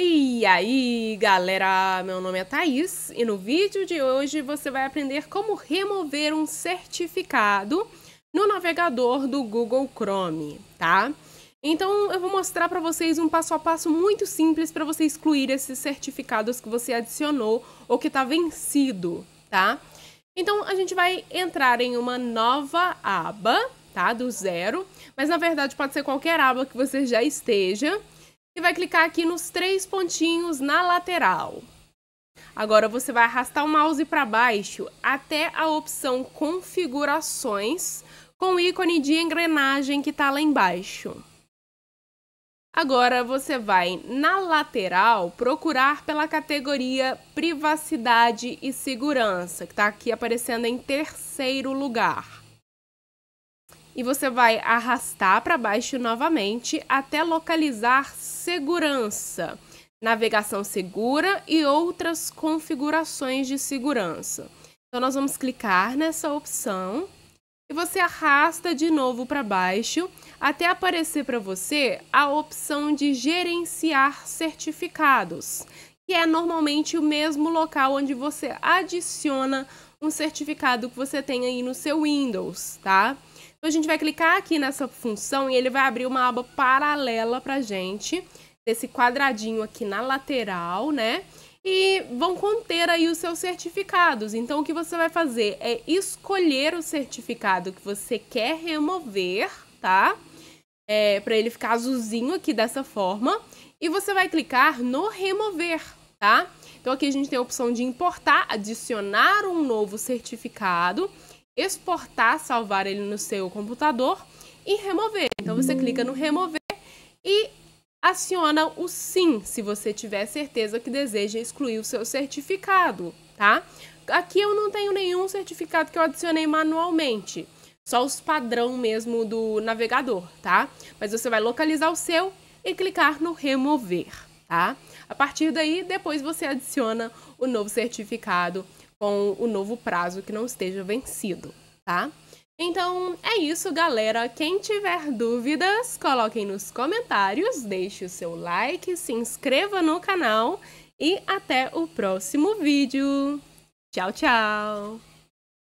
E aí, galera! Meu nome é Thaís e no vídeo de hoje você vai aprender como remover um certificado no navegador do Google Chrome, tá? Então eu vou mostrar para vocês um passo a passo muito simples para você excluir esses certificados que você adicionou ou que está vencido, tá? Então a gente vai entrar em uma nova aba, tá? Do zero, mas na verdade pode ser qualquer aba que você já esteja e vai clicar aqui nos três pontinhos na lateral. Agora você vai arrastar o mouse para baixo até a opção configurações com o ícone de engrenagem que está lá embaixo. Agora você vai na lateral procurar pela categoria privacidade e segurança, que está aqui aparecendo em terceiro lugar e você vai arrastar para baixo novamente até localizar segurança, navegação segura e outras configurações de segurança. Então nós vamos clicar nessa opção e você arrasta de novo para baixo até aparecer para você a opção de gerenciar certificados, que é normalmente o mesmo local onde você adiciona um certificado que você tem aí no seu Windows, tá? Então a gente vai clicar aqui nessa função e ele vai abrir uma aba paralela para gente, desse quadradinho aqui na lateral, né? E vão conter aí os seus certificados. Então o que você vai fazer é escolher o certificado que você quer remover, tá? É, para ele ficar azulzinho aqui dessa forma. E você vai clicar no remover, tá? Então aqui a gente tem a opção de importar, adicionar um novo certificado exportar, salvar ele no seu computador e remover. Então você clica no remover e aciona o sim se você tiver certeza que deseja excluir o seu certificado, tá? Aqui eu não tenho nenhum certificado que eu adicionei manualmente, só os padrão mesmo do navegador, tá? Mas você vai localizar o seu e clicar no remover tá? A partir daí, depois você adiciona o novo certificado com o novo prazo que não esteja vencido, tá? Então é isso, galera. Quem tiver dúvidas, coloquem nos comentários, deixe o seu like, se inscreva no canal e até o próximo vídeo. Tchau, tchau!